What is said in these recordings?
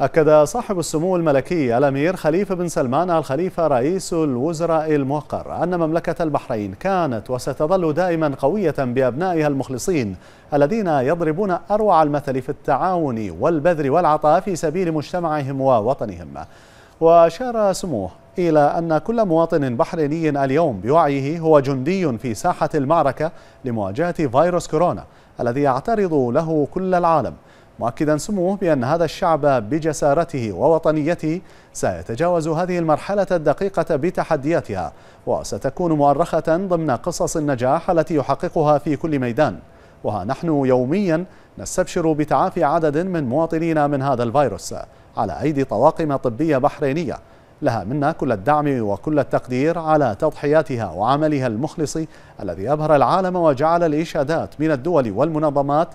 أكد صاحب السمو الملكي الأمير خليفة بن سلمان الخليفة رئيس الوزراء الموقر أن مملكة البحرين كانت وستظل دائما قوية بأبنائها المخلصين الذين يضربون أروع المثل في التعاون والبذل والعطاء في سبيل مجتمعهم ووطنهم وأشار سموه إلى أن كل مواطن بحريني اليوم بوعيه هو جندي في ساحة المعركة لمواجهة فيروس كورونا الذي يعترض له كل العالم مؤكدا سموه بأن هذا الشعب بجسارته ووطنيته سيتجاوز هذه المرحلة الدقيقة بتحدياتها وستكون مؤرخة ضمن قصص النجاح التي يحققها في كل ميدان وها نحن يوميا نستبشر بتعافي عدد من مواطنينا من هذا الفيروس على أيدي طواقم طبية بحرينية لها منا كل الدعم وكل التقدير على تضحياتها وعملها المخلص الذي أبهر العالم وجعل الإشادات من الدول والمنظمات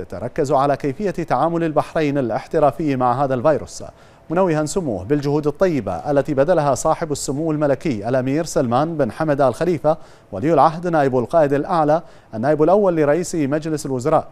تتركز على كيفية تعامل البحرين الاحترافي مع هذا الفيروس منوها سموه بالجهود الطيبة التي بذلها صاحب السمو الملكي الأمير سلمان بن حمد آل خليفة ولي العهد نائب القائد الأعلى النائب الأول لرئيس مجلس الوزراء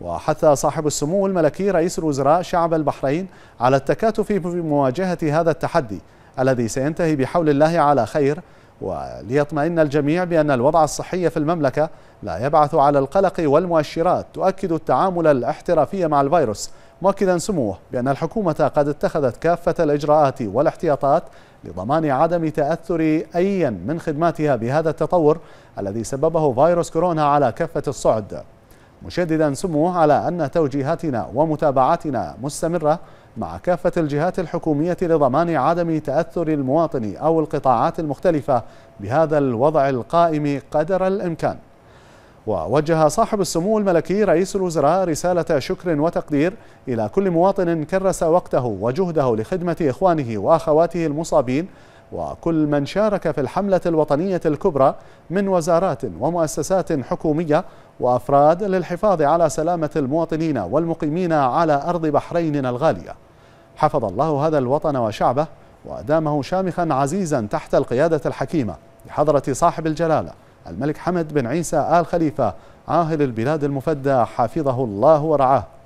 وحث صاحب السمو الملكي رئيس الوزراء شعب البحرين على التكاتف في مواجهة هذا التحدي الذي سينتهي بحول الله على خير وليطمئن الجميع بأن الوضع الصحي في المملكة لا يبعث على القلق والمؤشرات تؤكد التعامل الاحترافي مع الفيروس مؤكدا سموه بأن الحكومة قد اتخذت كافة الإجراءات والاحتياطات لضمان عدم تأثر أيا من خدماتها بهذا التطور الذي سببه فيروس كورونا على كافة الصعد مشددا سموه على أن توجيهاتنا ومتابعاتنا مستمرة مع كافة الجهات الحكومية لضمان عدم تأثر المواطن أو القطاعات المختلفة بهذا الوضع القائم قدر الإمكان ووجه صاحب السمو الملكي رئيس الوزراء رسالة شكر وتقدير إلى كل مواطن كرس وقته وجهده لخدمة إخوانه وأخواته المصابين وكل من شارك في الحملة الوطنية الكبرى من وزارات ومؤسسات حكومية وأفراد للحفاظ على سلامة المواطنين والمقيمين على أرض بحريننا الغالية حفظ الله هذا الوطن وشعبه وأدامه شامخا عزيزا تحت القيادة الحكيمة لحضرة صاحب الجلالة الملك حمد بن عيسى آل خليفة عاهل البلاد المفدى حفظه الله ورعاه